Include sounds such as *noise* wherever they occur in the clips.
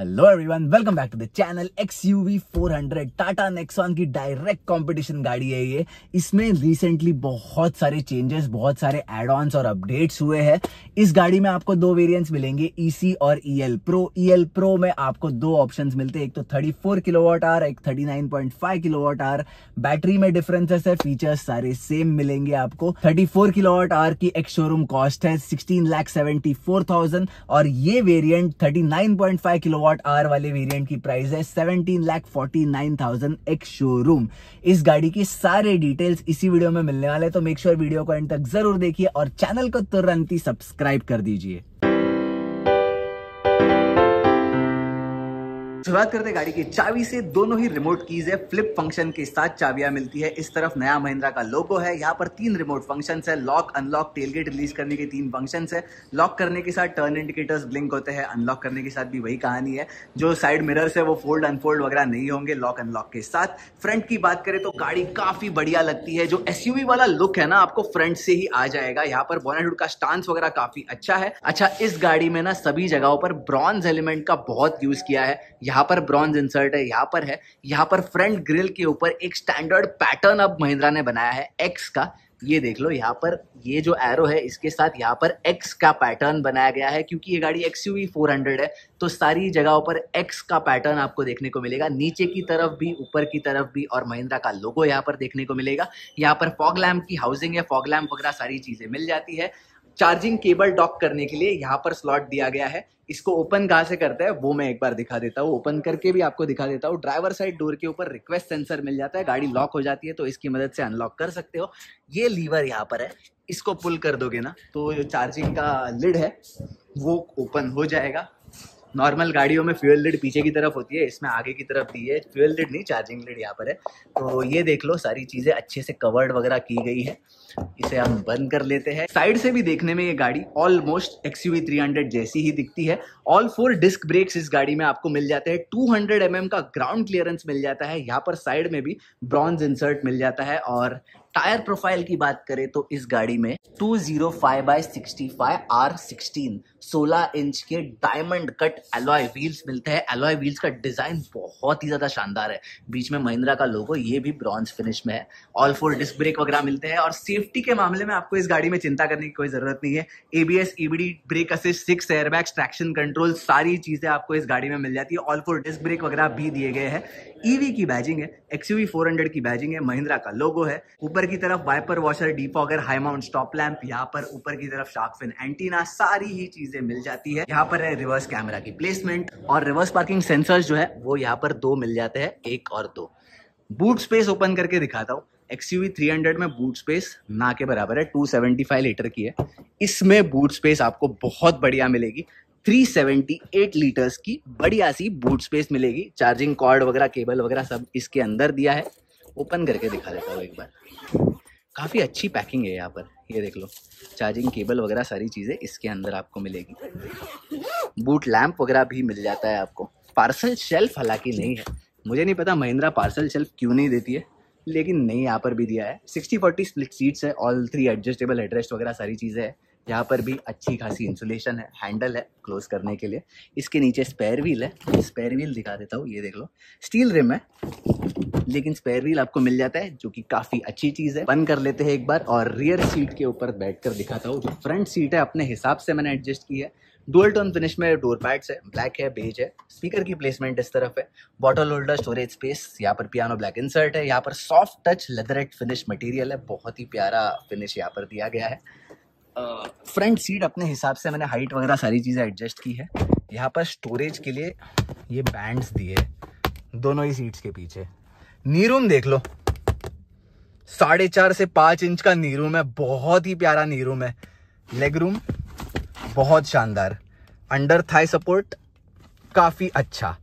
hello everyone welcome back to the channel X U V four hundred Tata Nexon की direct competition गाड़ी है ये इसमें रिसेंटली बहुत सारे चेंजेस बहुत सारे एड ऑन्स और अपडेट्स हुए हैं इस गाड़ी में आपको दो वेरिएंट्स मिलेंगे ईसी e और ईएल प्रो ईएल प्रो में आपको दो ऑप्शंस मिलते हैं एक तो थर्टी 34 किलोवाट आर एक thirty nine point 39.5 kilowatt hour battery में डिफरेंसेस है फीचर्स सारे सेम मिलेंगे आपको थर्टी 34 किलोवाट आर की एक शोरूम कॉस्ट है sixteen lakh seventy four thousand और ये variant thirty nine point five kilowatt watt hour वाले वेरिएंट की प्राइस है seventeen lakh forty nine thousand ex showroom इस गाड़ी की सारे डिटेल्स इसी वीडियो में मिलने वाले तो मेक श्योर sure वीडियो को एंड तक जरूर देखिए और चैनल को तुरंत ही सब्सक्राइब कर दीजिए शुरुआत करते गाड़ी की चाबी से दोनों ही रिमोट कीज है फ्लिप फंक्शन के साथ चाबियां मिलती है इस तरफ नया महिंद्रा का लोगो है यहाँ पर तीन रिमोट फंक्शन है लॉक अनलॉक टेलगेट रिलीज करने के तीन फंक्शन है लॉक करने के साथ टर्न इंडिकेटर्स ब्लिंक होते हैं अनलॉक करने के साथ भी वही कहानी है जो साइड मिरर्स है वो फोल्ड अनफोल्ड वगैरह नहीं होंगे लॉक अनलॉक के साथ फ्रंट की बात करें तो गाड़ी काफी बढ़िया लगती है जो एस वाला लुक है ना आपको फ्रंट से ही आ जाएगा यहाँ पर बोनेट का स्टांस वगैरह काफी अच्छा है अच्छा इस गाड़ी में ना सभी जगहों पर ब्रॉन्ज एलिमेंट का बहुत यूज किया है यहाँ यहाँ पर ब्रॉन्ज इंसर्ट है यहाँ पर है यहाँ पर फ्रंट ग्रिल के ऊपर एक स्टैंडर्ड पैटर्न अब महिंद्रा ने बनाया है एक्स का ये देख लो यहाँ पर ये जो एरो है इसके साथ यहाँ पर एक्स का पैटर्न बनाया गया है क्योंकि ये गाड़ी एक्स यू है तो सारी जगहों पर एक्स का पैटर्न आपको देखने को मिलेगा नीचे की तरफ भी ऊपर की तरफ भी और महिंद्रा का लोगो यहाँ पर देखने को मिलेगा यहाँ पर फॉग लैम्प की हाउसिंग है फॉग लैम्प वगैरह सारी चीज़ें मिल जाती है चार्जिंग केबल डॉक करने के लिए यहाँ पर स्लॉट दिया गया है इसको ओपन कहाँ से करता है वो मैं एक बार दिखा देता हूँ ओपन करके भी आपको दिखा देता हूँ ड्राइवर साइड डोर के ऊपर रिक्वेस्ट सेंसर मिल जाता है गाड़ी लॉक हो जाती है तो इसकी मदद से अनलॉक कर सकते हो ये लीवर यहाँ पर है इसको पुल कर दोगे ना तो जो चार्जिंग का लिड है वो ओपन हो जाएगा नॉर्मल गाड़ियों में फ्यूल लिड पीछे की तरफ होती है इसमें आगे की तरफ दी है फ्यूल लिड नहीं चार्जिंग लिड यहाँ पर है तो ये देख लो सारी चीज़ें अच्छे से कवर्ड वगैरह की गई है इसे हम बंद कर लेते हैं साइड से भी देखने में ये गाड़ी ऑलमोस्ट एक्स यू जैसी ही दिखती है ऑल फोर डिस्क ब्रेक्स इस गाड़ी में आपको मिल जाते हैं टू हंड्रेड mm का ग्राउंड क्लियरेंस मिल जाता है यहाँ पर साइड में भी ब्रॉन्ज इंसर्ट मिल जाता है और टायर प्रोफाइल की बात करें तो इस गाड़ी में 205 zero five by sixty five R sixteen सोलह इंच के डायमंड कट एलॉय व्हील्स मिलते हैं एलॉय व्हील्स का डिजाइन बहुत ही ज्यादा शानदार है बीच में महिंद्रा का लोगो ये भी ब्रॉन्ज फिनिश में है ऑल फोर डिस्क ब्रेक वगैरह मिलते हैं और सेफ्टी के मामले में आपको इस गाड़ी में चिंता करने की कोई जरूरत नहीं है ABS EBD brake assist six airbag traction control सारी चीजें आपको इस गाड़ी में मिल जाती है ऑल फोर डिस्क ब्रेक वगैरह भी दिए गए हैं ईवी e की बैजिंग है एक्सयूवी 400 की बैजिंग है महिंद्रा का लोगो है ऊपर की तरफ wiper washer defogger high mount stop lamp यहाँ पर ऊपर की तरफ शार्क फिन एंटीना सारी ही चीजें मिल जाती है यहाँ पर है रिवर्स कैमरा की प्लेसमेंट और रिवर्स पार्किंग सेंसर जो है वो यहाँ पर दो मिल जाते हैं एक और दो बूट स्पेस ओपन करके दिखाता हूँ XUV 300 में बूट स्पेस ना के बराबर है 275 लीटर की है इसमें बूट स्पेस आपको बहुत बढ़िया मिलेगी 378 लीटर्स की बढ़िया सी बूट स्पेस मिलेगी चार्जिंग कॉर्ड वगैरह केबल वगैरह सब इसके अंदर दिया है ओपन करके दिखा देता हूँ एक बार काफ़ी अच्छी पैकिंग है यहाँ पर ये देख लो चार्जिंग केबल वगैरह सारी चीज़ें इसके अंदर आपको मिलेगी बूट लैम्प वगैरह भी मिल जाता है आपको पार्सल शेल्फ हालांकि नहीं है मुझे नहीं पता महिंद्रा पार्सल शेल्फ क्यों नहीं देती है लेकिन नहीं यहाँ पर भी दिया है सिक्सटी फोर्टी स्प्लिट सीट्स है ऑल थ्री एडजस्टेबल एड्रेस्ट वगैरह सारी चीज़ें हैं यहाँ पर भी अच्छी खासी इंसुलेशन है हैंडल है क्लोज करने के लिए इसके नीचे स्पेयर व्हील है स्पेयर व्हील दिखा देता हूँ ये देख लो स्टील रिम है लेकिन स्पेयर व्हील आपको मिल जाता है जो कि काफी अच्छी चीज है बंद कर लेते हैं एक बार और रियर सीट के ऊपर बैठकर दिखाता हूँ जो फ्रंट सीट है अपने हिसाब से मैंने एडजस्ट की है डुअल टोन फिनिश में डोर पैड्स है ब्लैक है बेज है स्पीकर की प्लेसमेंट इस तरफ है बॉटल होल्डर स्टोरेज स्पेस यहाँ पर पियानो ब्लैक इंसर्ट है यहाँ पर soft touch leatherette finish material है बहुत ही प्यारा फिनिश यहाँ पर दिया गया है फ्रंट सीट अपने हिसाब से मैंने हाइट वगैरह सारी चीज़ें एडजस्ट की है यहाँ पर स्टोरेज के लिए ये बैंड्स दिए दोनों ही सीट्स के पीछे नीरूम देख लो साढ़े चार से पाँच इंच का नीरूम है बहुत ही प्यारा नीरूम है लेग रूम बहुत शानदार अंडर थाई सपोर्ट काफ़ी अच्छा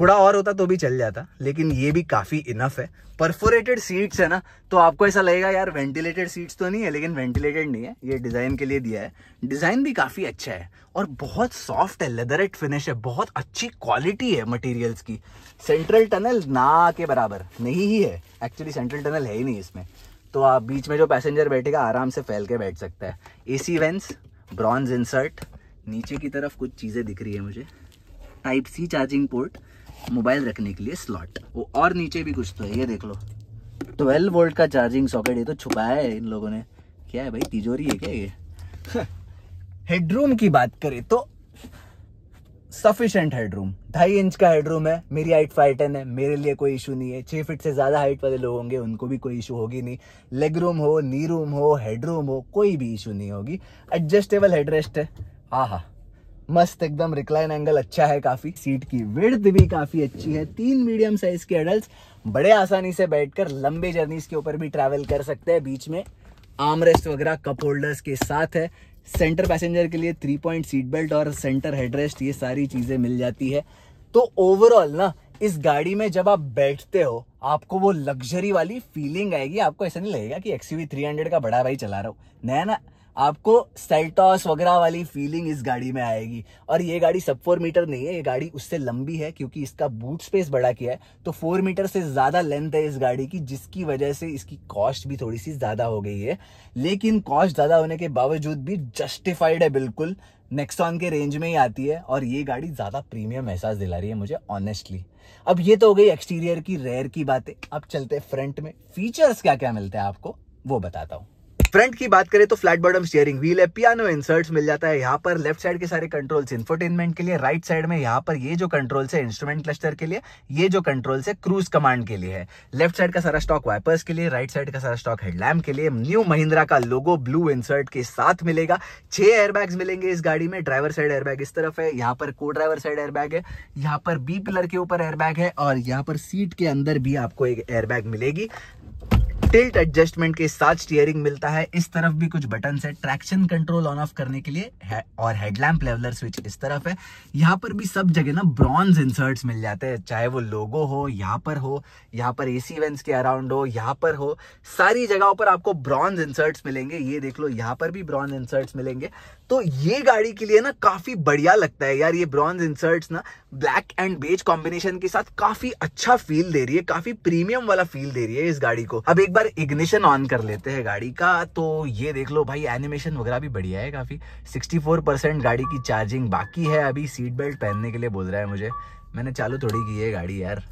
थोड़ा और होता तो भी चल जाता लेकिन ये भी काफ़ी इनफ है परफोरेटेड सीट्स है ना तो आपको ऐसा लगेगा यार वेंटिलेटेड सीट्स तो नहीं है लेकिन वेंटिलेटेड नहीं है ये डिज़ाइन के लिए दिया है डिज़ाइन भी काफ़ी अच्छा है और बहुत सॉफ्ट है लेदरेट फिनिश है बहुत अच्छी क्वालिटी है मटेरियल्स की सेंट्रल टनल ना के बराबर नहीं ही है एक्चुअली सेंट्रल टनल है ही नहीं इसमें तो आप बीच में जो पैसेंजर बैठेगा आराम से फैल के बैठ सकता है सी वेंस ब्रॉन्ज इंसर्ट नीचे की तरफ कुछ चीज़ें दिख रही है मुझे type C charging port mobile रखने के लिए स्लॉट और नीचे भी कुछ तो है ये देख लो ट्वेल्व वोल्ट का चार्जिंग सॉकेट ये तो छुपाया है इन लोगों ने क्या है भाई तिजोरी है क्या ये हेडरूम *laughs* की बात करें तो सफिशेंट हेडरूम ढाई इंच का हेडरूम है मेरी हाइट फाइव टेन है मेरे लिए कोई इशू नहीं है छः फिट से ज़्यादा हाइट वाले लोग होंगे उनको भी कोई इशू होगी नहीं लेग रूम हो नी रूम हो हेडरूम हो कोई भी इशू नहीं होगी एडजस्टेबल हेडरेस्ट है हाँ हाँ मस्त एकदम रिक्लाइन एंगल अच्छा है काफी सीट की विड्थ भी काफी अच्छी है तीन मीडियम साइज के एडल्ट बड़े आसानी से बैठकर लंबे जर्नीस के ऊपर भी ट्रैवल कर सकते हैं बीच में आर्मरेस्ट वगैरह कप होल्डर्स के साथ है सेंटर पैसेंजर के लिए थ्री पॉइंट सीट बेल्ट और सेंटर हेडरेस्ट ये सारी चीजें मिल जाती है तो ओवरऑल ना इस गाड़ी में जब आप बैठते हो आपको वो लग्जरी वाली फीलिंग आएगी आपको ऐसा नहीं लगेगा कि एक्सीवी थ्री का बड़ा भाई चला रहा हूँ नया ना आपको सेल्टॉस वगैरह वाली फीलिंग इस गाड़ी में आएगी और ये गाड़ी सब फोर मीटर नहीं है ये गाड़ी उससे लंबी है क्योंकि इसका बूट स्पेस बड़ा किया है तो फोर मीटर से ज़्यादा लेंथ है इस गाड़ी की जिसकी वजह से इसकी कॉस्ट भी थोड़ी सी ज़्यादा हो गई है लेकिन कॉस्ट ज़्यादा होने के बावजूद भी जस्टिफाइड है बिल्कुल नेक्सॉन के रेंज में ही आती है और ये गाड़ी ज़्यादा प्रीमियम एहसास दिला रही है मुझे ऑनेस्टली अब ये तो हो गई एक्सटीरियर की रेयर की बातें अब चलते फ्रंट में फीचर्स क्या क्या मिलते हैं आपको वो बताता हूँ फ्रंट की बात करें तो फ्लैट बॉटम स्टीयरिंग व्हील है पियानो इंसर्ट्स मिल जाता है यहाँ पर लेफ्ट साइड के सारे कंट्रोल्स इन्फोटेनमेंट के लिए राइट साइड में यहाँ पर ये जो कंट्रोल्स है इंस्ट्रूमेंट क्लस्टर के लिए ये जो कंट्रोल्स है क्रूज कमांड के लिए है लेफ्ट साइड का सारा स्टॉक वाइपर्स के लिए राइट साइड का सारा स्टॉक हेडलैम्प के लिए न्यू महिंद्रा का लोगो ब्लू इंसर्ट के साथ मिलेगा छह एयरबैग मिलेंगे इस गाड़ी में ड्राइवर साइड एयरबैग इस तरफ है यहाँ पर को ड्राइवर साइड एयरबैग है यहाँ पर बी पिलर के ऊपर एयरबैग है और यहाँ पर सीट के अंदर भी आपको एक एयरबैग मिलेगी टिल्ट एडजस्टमेंट के साथ स्टीयरिंग मिलता है इस तरफ भी कुछ बटन है ट्रैक्शन कंट्रोल ऑन ऑफ करने के लिए है और हेडलैम्प लेवलर स्विच इस तरफ है यहाँ पर भी सब जगह ना ब्रॉन्ज इंसर्ट्स मिल जाते हैं चाहे वो लोगो हो यहाँ पर हो यहाँ पर एसी वेंस के अराउंड हो यहाँ पर हो सारी जगहों पर आपको ब्रॉन्ज इंसर्ट्स मिलेंगे ये देख लो यहाँ पर भी ब्रॉन्ज इंसर्ट्स मिलेंगे तो ये गाड़ी के लिए ना काफी बढ़िया लगता है यार ये ब्रॉन्ज इंसर्ट्स ना ब्लैक एंड बेज कॉम्बिनेशन के साथ काफी अच्छा फील दे रही है काफी प्रीमियम वाला फील दे रही है इस गाड़ी को अब एक बार इग्निशन ऑन कर लेते हैं गाड़ी का तो ये देख लो भाई एनिमेशन वगैरह भी बढ़िया है काफी सिक्सटी गाड़ी की चार्जिंग बाकी है अभी सीट बेल्ट पहनने के लिए बोल रहा है मुझे मैंने चालू थोड़ी की है गाड़ी यार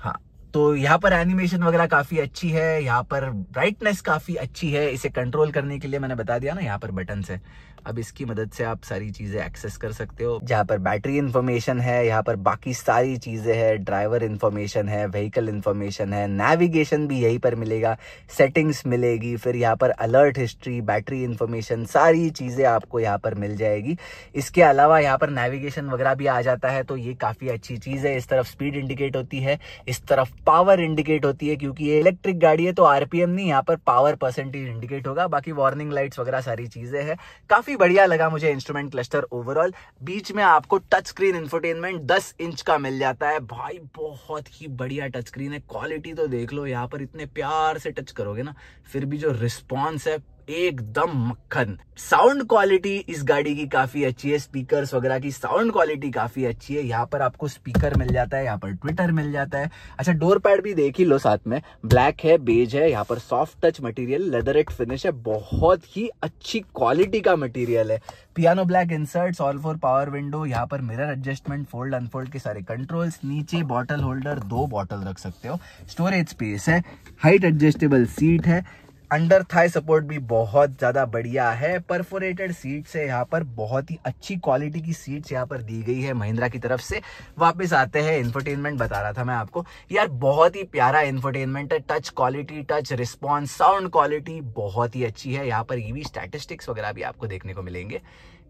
हाँ तो यहाँ पर एनिमेशन वगैरह काफ़ी अच्छी है यहाँ पर ब्राइटनेस काफ़ी अच्छी है इसे कंट्रोल करने के लिए मैंने बता दिया ना यहाँ पर बटन से अब इसकी मदद से आप सारी चीज़ें एक्सेस कर सकते हो जहाँ पर बैटरी इन्फॉर्मेशन है यहाँ पर बाकी सारी चीज़ें है ड्राइवर इन्फॉर्मेशन है व्हीकल इन्फॉर्मेशन है नेविगेशन भी यही पर मिलेगा सेटिंग्स मिलेगी फिर यहाँ पर अलर्ट हिस्ट्री बैटरी इन्फॉर्मेशन सारी चीज़ें आपको यहाँ पर मिल जाएगी इसके अलावा यहाँ पर नेविगेशन वगैरह भी आ जाता है तो ये काफ़ी अच्छी चीज़ है इस तरफ स्पीड इंडिकेट होती है इस तरफ पावर इंडिकेट होती है क्योंकि ये इलेक्ट्रिक गाड़ी है तो आरपीएम नहीं यहाँ पर पावर परसेंटेज इंडिकेट होगा बाकी वार्निंग लाइट्स वगैरह सारी चीज़ें हैं काफ़ी काफी बढ़िया लगा मुझे इंस्ट्रूमेंट क्लस्टर ओवरऑल बीच में आपको टच स्क्रीन इंफोटेनमेंट 10 इंच का मिल जाता है भाई बहुत ही बढ़िया टच स्क्रीन है क्वालिटी तो देख लो यहाँ पर इतने प्यार से टच करोगे ना फिर भी जो रिस्पॉन्स है एकदम मक्खन साउंड क्वालिटी इस गाड़ी की काफी अच्छी है स्पीकर्स वगैरह की साउंड क्वालिटी काफी अच्छी है यहाँ पर आपको स्पीकर मिल जाता है यहाँ पर ट्विटर मिल जाता है अच्छा डोर पैड भी देख ही लो साथ में ब्लैक है बेज है यहाँ पर soft touch material leatherette finish है बहुत ही अच्छी क्वालिटी का मटीरियल है piano black insert all four power window यहाँ पर मिरर एडजस्टमेंट फोल्ड अनफोल्ड के सारे कंट्रोल्स नीचे बॉटल होल्डर दो बॉटल रख सकते हो स्टोरेज स्पेस है हाइट एडजस्टेबल सीट है अंडर थाई सपोर्ट भी बहुत ज़्यादा बढ़िया है परफोरेटेड सीट्स है यहाँ पर बहुत ही अच्छी क्वालिटी की सीट्स यहाँ पर दी गई है महिंद्रा की तरफ से वापस आते हैं इन्फरटेनमेंट बता रहा था मैं आपको यार बहुत ही प्यारा इन्फरटेनमेंट है touch quality touch response sound quality बहुत ही अच्छी है यहाँ पर ईवी e स्टैटिस्टिक्स वगैरह भी आपको देखने को मिलेंगे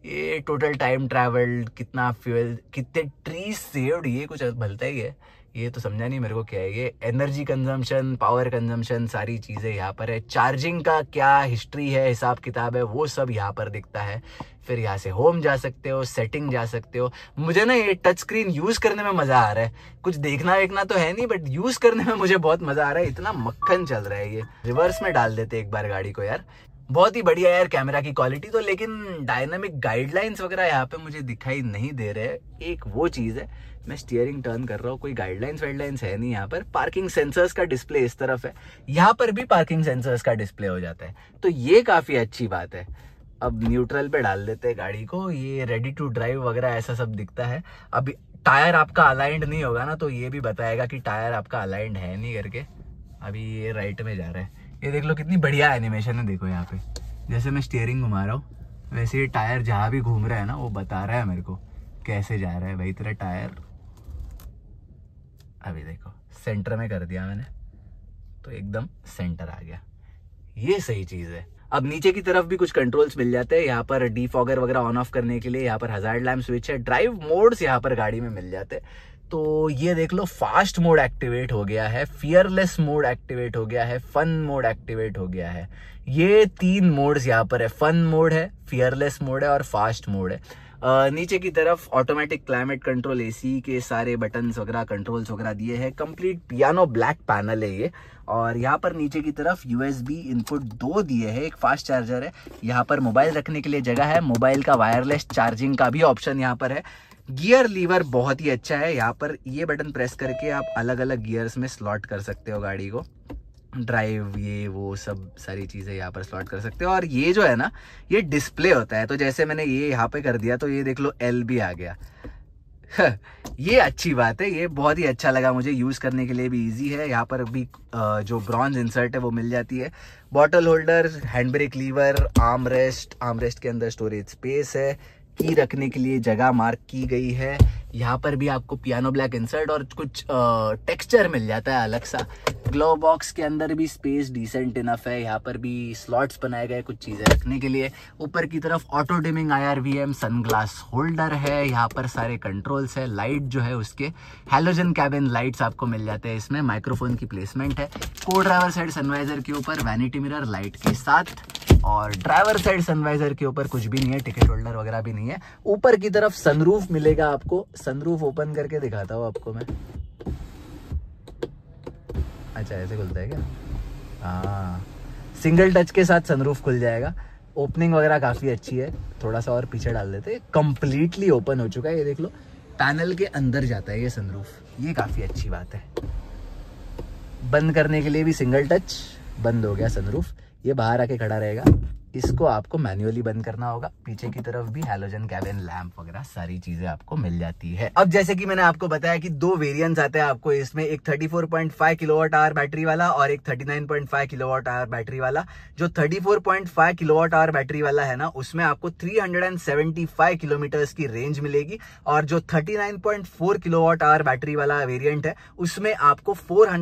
ये टोटल टाइम ट्रैवल्ड कितना फ्यूल कितने ट्री सेव्ड ये कुछ भलता ही है ये तो समझा नहीं मेरे को क्या है ये एनर्जी कंजम्पशन पावर कंजम्पशन सारी चीज़ें यहाँ पर है चार्जिंग का क्या हिस्ट्री है हिसाब किताब है वो सब यहाँ पर दिखता है फिर यहाँ से होम जा सकते हो सेटिंग जा सकते हो मुझे ना ये टच स्क्रीन यूज़ करने में मज़ा आ रहा है कुछ देखना वेखना तो है नहीं बट यूज़ करने में मुझे बहुत मज़ा आ रहा है इतना मक्खन चल रहा है ये रिवर्स में डाल देते एक बार गाड़ी को यार बहुत ही बढ़िया यार कैमरा की क्वालिटी तो लेकिन डायनामिक गाइडलाइंस वगैरह यहाँ पे मुझे दिखाई नहीं दे रहे एक वो चीज़ है मैं स्टीयरिंग टर्न कर रहा हूँ कोई गाइडलाइंस वाइडलाइंस है नहीं यहाँ पर पार्किंग सेंसर्स का डिस्प्ले इस तरफ है यहाँ पर भी पार्किंग सेंसर्स का डिस्प्ले हो जाता है तो ये काफ़ी अच्छी बात है अब न्यूट्रल पे डाल देते हैं गाड़ी को ये रेडी टू ड्राइव वगैरह ऐसा सब दिखता है अभी टायर आपका अलाइंड नहीं होगा ना तो ये भी बताएगा कि टायर आपका अलाइंड है नहीं करके अभी ये राइट में जा रहा है ये देख लो कितनी बढ़िया एनिमेशन है देखो यहाँ पे जैसे मैं स्टीयरिंग घुमा रहा हूँ वैसे ये टायर जहाँ भी घूम रहा है ना वो बता रहा है मेरे को कैसे जा रहा है भाई तेरा टायर अभी देखो सेंटर में कर दिया मैंने तो एकदम सेंटर आ गया ये सही चीज़ है अब नीचे की तरफ भी कुछ कंट्रोल्स मिल जाते हैं यहाँ पर डीफॉगर वगैरह ऑन ऑफ करने के लिए यहाँ पर हजार लैम्प स्विच है ड्राइव मोड्स यहाँ पर गाड़ी में मिल जाते हैं तो ये देख लो फास्ट मोड एक्टिवेट हो गया है फियरलेस मोड एक्टिवेट हो गया है फन मोड एक्टिवेट हो गया है ये तीन मोड्स यहाँ पर है फन मोड है फियरलेस मोड है और फास्ट मोड है नीचे की तरफ ऑटोमेटिक क्लाइमेट कंट्रोल एसी के सारे बटन्स वगैरह कंट्रोल्स वगैरह दिए हैं कंप्लीट पियानो ब्लैक पैनल है ये और यहाँ पर नीचे की तरफ यूएसबी इनपुट दो दिए हैं एक फास्ट चार्जर है यहाँ पर मोबाइल रखने के लिए जगह है मोबाइल का वायरलेस चार्जिंग का भी ऑप्शन यहाँ पर है गियर लीवर बहुत ही अच्छा है यहाँ पर ये बटन प्रेस करके आप अलग अलग गियर्स में स्लॉट कर सकते हो गाड़ी को ड्राइव ये वो सब सारी चीज़ें यहाँ पर स्लॉट कर सकते हो और ये जो है ना ये डिस्प्ले होता है तो जैसे मैंने ये यहाँ पे कर दिया तो ये देख लो एल भी आ गया हाँ, ये अच्छी बात है ये बहुत ही अच्छा लगा मुझे यूज़ करने के लिए भी इजी है यहाँ पर भी जो ब्रॉन्ज इंसर्ट है वो मिल जाती है bottle holder hand brake lever arm rest arm rest के अंदर स्टोरेज स्पेस है की रखने के लिए जगह मार्क की गई है यहाँ पर भी आपको पियानो ब्लैक इंसर्ट और कुछ टेक्सचर मिल जाता है अलग सा ग्लो बॉक्स के अंदर भी स्पेस डिसेंट इनफ है यहाँ पर भी स्लॉट्स बनाए गए कुछ चीज़ें रखने के लिए ऊपर की तरफ auto dimming I R V M sunglass holder है यहाँ पर सारे कंट्रोल्स है लाइट जो है उसके हेलोजन कैबिन लाइट्स आपको मिल जाते हैं इसमें माइक्रोफोन की प्लेसमेंट है को ड्राइवर साइड सनवाइजर के ऊपर वैनिटी मिरर लाइट के साथ और ड्राइवर साइड सनवाइजर के ऊपर कुछ भी नहीं है टिकट होल्डर वगैरह भी नहीं है ऊपर की तरफ सनरूफ मिलेगा आपको सनरूफ ओपन करके दिखाता हूँ आपको मैं अच्छा ऐसे खुलता है क्या हाँ सिंगल टच के साथ सनरूफ खुल जाएगा ओपनिंग वगैरह काफ़ी अच्छी है थोड़ा सा और पीछे डाल देते कंप्लीटली ओपन हो चुका है ये देख लो पैनल के अंदर जाता है ये सनरूफ ये काफ़ी अच्छी बात है बंद करने के लिए भी सिंगल टच बंद हो गया सनरूफ ये बाहर आके खड़ा रहेगा इसको आपको मैन्युअली बंद करना होगा पीछे की तरफ भी हेलोजन कैबिन लैंप वगैरह सारी चीजें आपको मिल जाती है अब जैसे कि मैंने आपको बताया कि दो वेरिएंट्स आते हैं आपको इसमें एक 34.5 किलोवाट आवर बैटरी वाला और एक 39.5 किलोवाट आवर बैटरी वाला जो 34.5 किलोवाट आवर बैटरी वाला है ना उसमें आपको 375 किलोमीटर की रेंज मिलेगी और जो 39.4 किलोवाट आवर बैटरी वाला वेरियंट है उसमें आपको फोर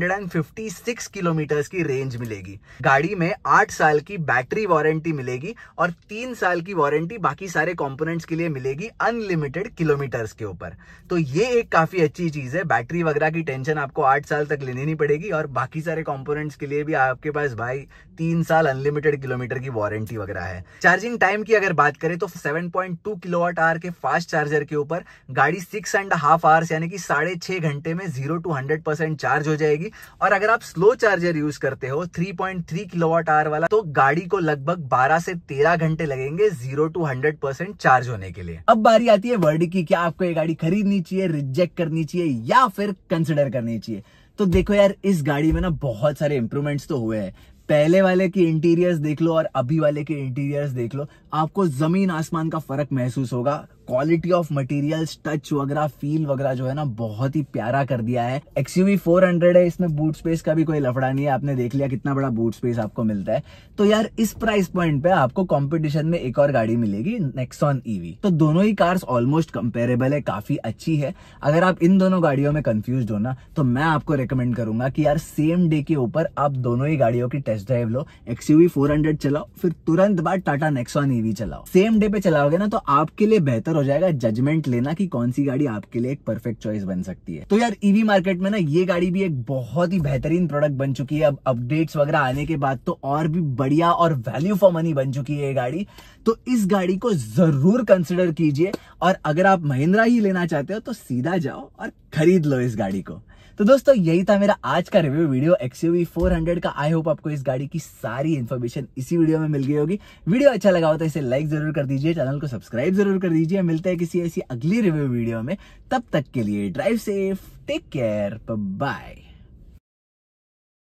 किलोमीटर की रेंज मिलेगी गाड़ी में आठ साल की बैटरी वारंटी मिलेगी और तीन साल की वारंटी बाकी सारे कंपोनेंट्स के लिए मिलेगी अनलिमिटेड किलोमीटर्स के ऊपर तो ये एक काफी अच्छी चीज है बैटरी वगैरह की टेंशन आपको आठ साल तक लेनी नहीं पड़ेगी और बाकी सारे कॉम्पोनेंट्स के लिए भी आपके पास भाई तीन साल अनलिमिटेड किलोमीटर की वारंटी वगैरह है चार्जिंग टाइम की अगर बात करें तो सेवन पॉइंट 7.2 किलोवाट आर के फास्ट चार्जर के ऊपर गाड़ी सिक्स एंड हाफ आवर्स यानी कि साढ़े छह घंटे में zero to hundred percent charge हो जाएगी और अगर आप स्लो चार्जर यूज करते हो three point three kilowatt hour वाला तो गाड़ी को लगभग बारह 12 से 13 घंटे लगेंगे जीरो टू 100 परसेंट चार्ज होने के लिए अब बारी आती है वर्ड की क्या आपको ये गाड़ी खरीदनी चाहिए रिजेक्ट करनी चाहिए या फिर कंसिडर करनी चाहिए तो देखो यार इस गाड़ी में ना बहुत सारे इंप्रूवमेंट्स तो हुए हैं पहले वाले के इंटीरियर्स देख लो और अभी वाले के इंटीरियर्स देख लो आपको जमीन आसमान का फर्क महसूस होगा क्वालिटी ऑफ मटेरियल्स टच वगैरह फील वगैरह जो है ना बहुत ही प्यारा कर दिया है एक्सयूवी 400 है इसमें बूट स्पेस का भी कोई लफड़ा नहीं है आपने देख लिया कितना बड़ा बूट स्पेस आपको मिलता है तो यार इस प्राइस पॉइंट पे आपको कॉम्पिटिशन में एक और गाड़ी मिलेगी नेक्सॉन ईवी e तो दोनों ही कार्स ऑलमोस्ट कंपेरेबल है काफी अच्छी है अगर आप इन दोनों गाड़ियों में कंफ्यूज हो ना तो मैं आपको रिकमेंड करूंगा कि यार सेम डे के ऊपर आप दोनों ही गाड़ियों की टेस्ट ड्राइव लो एक्सयूवी 400 चलाओ फिर तुरंत बाद टाटा नेक्सॉन ईवी चलाओ सेम डे पे चलाओगे ना तो आपके लिए बेहतर बेहतर हो जाएगा जजमेंट लेना कि कौन सी गाड़ी आपके लिए एक परफेक्ट चॉइस बन सकती है तो यार ईवी मार्केट में ना ये गाड़ी भी एक बहुत ही बेहतरीन प्रोडक्ट बन चुकी है अब अपडेट्स वगैरह आने के बाद तो और भी बढ़िया और वैल्यू फॉर मनी बन चुकी है ये गाड़ी तो इस गाड़ी को जरूर कंसिडर कीजिए और अगर आप महिंद्रा ही लेना चाहते हो तो सीधा जाओ और खरीद लो इस गाड़ी को तो दोस्तों यही था मेरा आज का रिव्यू वीडियो एक्सयूवी 400 का आई होप आपको इस गाड़ी की सारी इन्फॉर्मेशन इसी वीडियो में मिल गई होगी वीडियो अच्छा लगा हो तो इसे लाइक जरूर कर दीजिए चैनल को सब्सक्राइब जरूर कर दीजिए मिलते हैं किसी ऐसी अगली रिव्यू वीडियो में तब तक के लिए drive safe take care bye